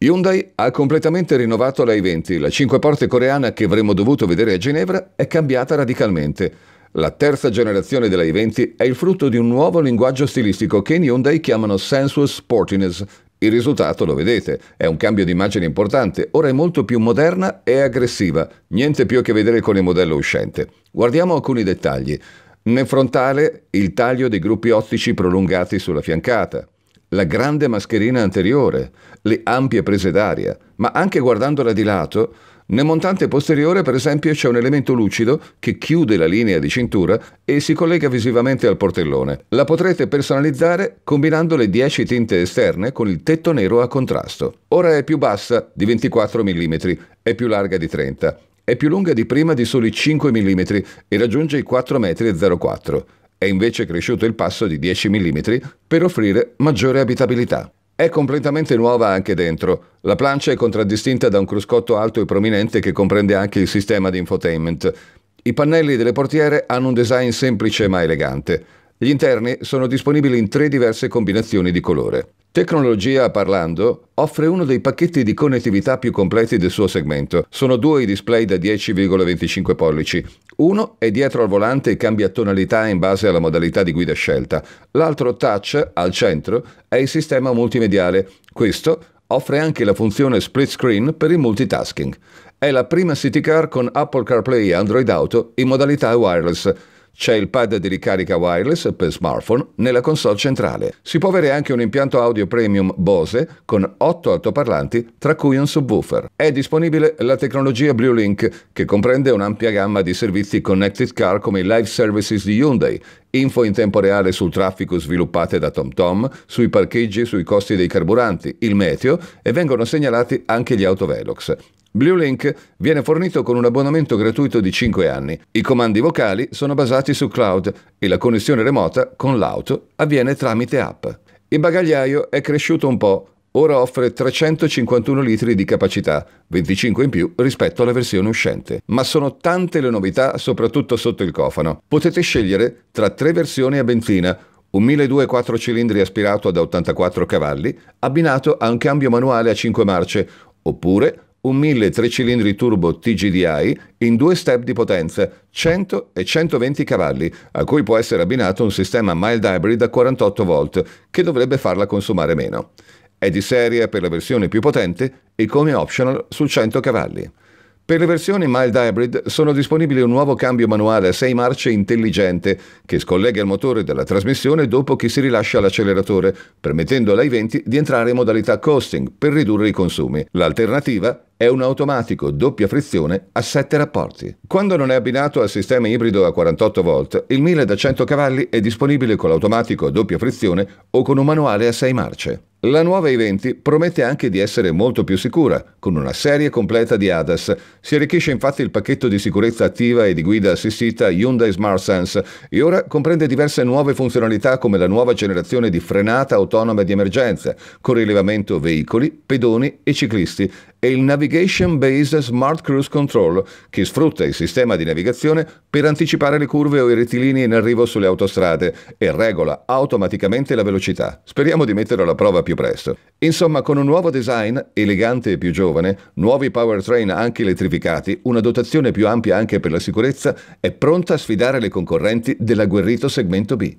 Hyundai ha completamente rinnovato la i20, la 5 porte coreana che avremmo dovuto vedere a Ginevra è cambiata radicalmente. La terza generazione della i20 è il frutto di un nuovo linguaggio stilistico che in Hyundai chiamano Sensuous Sportiness. Il risultato lo vedete, è un cambio di immagine importante, ora è molto più moderna e aggressiva, niente più a che vedere con il modello uscente. Guardiamo alcuni dettagli. Nel frontale il taglio dei gruppi ottici prolungati sulla fiancata la grande mascherina anteriore, le ampie prese d'aria, ma anche guardandola di lato, nel montante posteriore per esempio c'è un elemento lucido che chiude la linea di cintura e si collega visivamente al portellone. La potrete personalizzare combinando le 10 tinte esterne con il tetto nero a contrasto. Ora è più bassa di 24 mm, è più larga di 30 è più lunga di prima di soli 5 mm e raggiunge i 4,04 m è invece cresciuto il passo di 10 mm per offrire maggiore abitabilità. È completamente nuova anche dentro. La plancia è contraddistinta da un cruscotto alto e prominente che comprende anche il sistema di infotainment. I pannelli delle portiere hanno un design semplice ma elegante. Gli interni sono disponibili in tre diverse combinazioni di colore. Tecnologia parlando, offre uno dei pacchetti di connettività più completi del suo segmento. Sono due i display da 10,25 pollici, uno è dietro al volante e cambia tonalità in base alla modalità di guida scelta. L'altro touch, al centro, è il sistema multimediale. Questo offre anche la funzione split screen per il multitasking. È la prima city car con Apple CarPlay e Android Auto in modalità wireless c'è il pad di ricarica wireless per smartphone nella console centrale. Si può avere anche un impianto audio premium Bose con 8 altoparlanti, tra cui un subwoofer. È disponibile la tecnologia BlueLink, che comprende un'ampia gamma di servizi connected car come i live services di Hyundai, info in tempo reale sul traffico sviluppate da TomTom, sui parcheggi e sui costi dei carburanti, il meteo e vengono segnalati anche gli autovelox. BlueLink viene fornito con un abbonamento gratuito di 5 anni. I comandi vocali sono basati su cloud e la connessione remota con l'auto avviene tramite app. Il bagagliaio è cresciuto un po', ora offre 351 litri di capacità, 25 in più rispetto alla versione uscente. Ma sono tante le novità, soprattutto sotto il cofano. Potete scegliere tra tre versioni a benzina, un 1.2 4 cilindri aspirato da 84 cavalli, abbinato a un cambio manuale a 5 marce, oppure un 1000 3 cilindri turbo TGDI in due step di potenza, 100 e 120 cavalli, a cui può essere abbinato un sistema mild hybrid a 48 volt, che dovrebbe farla consumare meno. È di serie per la versione più potente e come optional su 100 cavalli. Per le versioni mild hybrid sono disponibili un nuovo cambio manuale a 6 marce intelligente che scollega il motore dalla trasmissione dopo che si rilascia l'acceleratore, permettendo all'i20 di entrare in modalità coasting per ridurre i consumi. L'alternativa è un automatico doppia frizione a 7 rapporti. Quando non è abbinato al sistema ibrido a 48 V, il 1100 da cavalli è disponibile con l'automatico a doppia frizione o con un manuale a 6 marce. La nuova i20 promette anche di essere molto più sicura, con una serie completa di ADAS. Si arricchisce infatti il pacchetto di sicurezza attiva e di guida assistita Hyundai Smart Sense e ora comprende diverse nuove funzionalità come la nuova generazione di frenata autonoma di emergenza, con rilevamento veicoli, pedoni e ciclisti e il Navigation Based Smart Cruise Control, che sfrutta il sistema di navigazione per anticipare le curve o i rettilinei in arrivo sulle autostrade e regola automaticamente la velocità. Speriamo di metterlo alla prova più presto. Insomma, con un nuovo design, elegante e più giovane, nuovi powertrain anche elettrificati, una dotazione più ampia anche per la sicurezza, è pronta a sfidare le concorrenti dell'agguerrito segmento B.